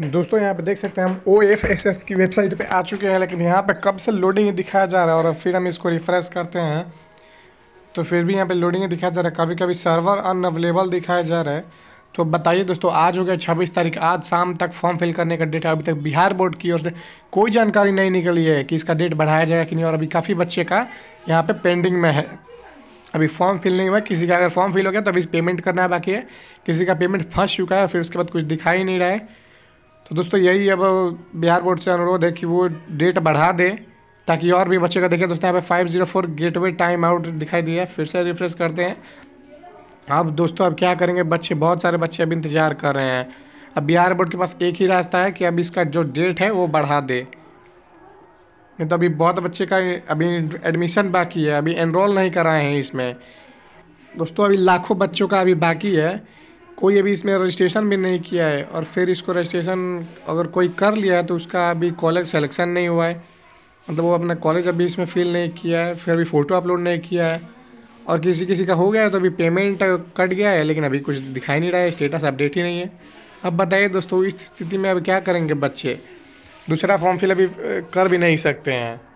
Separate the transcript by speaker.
Speaker 1: दोस्तों यहाँ पे देख सकते हैं हम ओ एफ एस एस की वेबसाइट पे आ चुके हैं लेकिन यहाँ पे कब से लोडिंग दिखाया जा रहा है और फिर हम इसको रिफ्रेश करते हैं तो फिर भी यहाँ पे लोडिंग दिखाया जा रहा है कभी कभी सर्वर अनअवेलेबल दिखाया जा रहा है तो बताइए दोस्तों आज हो गया छब्बीस तारीख आज शाम तक फॉर्म फिल करने का डेट है अभी तक बिहार बोर्ड की ओर से कोई जानकारी नहीं निकली है कि इसका डेट बढ़ाया जाएगा कि नहीं और अभी काफ़ी बच्चे का यहाँ पर पेंडिंग में है अभी फॉर्म फिल नहीं हुआ किसी का अगर फॉर्म फिल हो गया तो अभी पेमेंट करना है बाकी है किसी का पेमेंट फंस चुका है फिर उसके बाद कुछ दिखाई नहीं रहा है तो दोस्तों यही अब बिहार बोर्ड से अनुरोध है कि वो डेट बढ़ा दे ताकि और भी बच्चे का देखें दोस्तों यहाँ पे five zero four gateway timeout दिखाई दिया फिर से रिफ्रेश करते हैं अब दोस्तों अब क्या करेंगे बच्चे बहुत सारे बच्चे अब इंतज़ार कर रहे हैं अब बिहार बोर्ड के पास एक ही रास्ता है कि अब इसका जो डेट है वो बढ़ा दे नहीं तो अभी बहुत बच्चे का अभी एडमिशन बाकी है अभी एनरोल नहीं कराए हैं इसमें दोस्तों अभी लाखों बच्चों का अभी बाकी है कोई अभी इसमें रजिस्ट्रेशन भी नहीं किया है और फिर इसको रजिस्ट्रेशन अगर कोई कर लिया है तो उसका अभी कॉलेज सेलेक्शन नहीं हुआ है मतलब वो अपना कॉलेज अभी इसमें फिल नहीं किया है फिर अभी फ़ोटो अपलोड नहीं किया है और किसी किसी का हो गया है तो अभी पेमेंट कट गया है लेकिन अभी कुछ दिखाई नहीं रहा है स्टेटस अपडेट ही नहीं है अब बताइए दोस्तों इस स्थिति में अब क्या करेंगे बच्चे दूसरा फॉर्म फिल अभी कर भी नहीं सकते हैं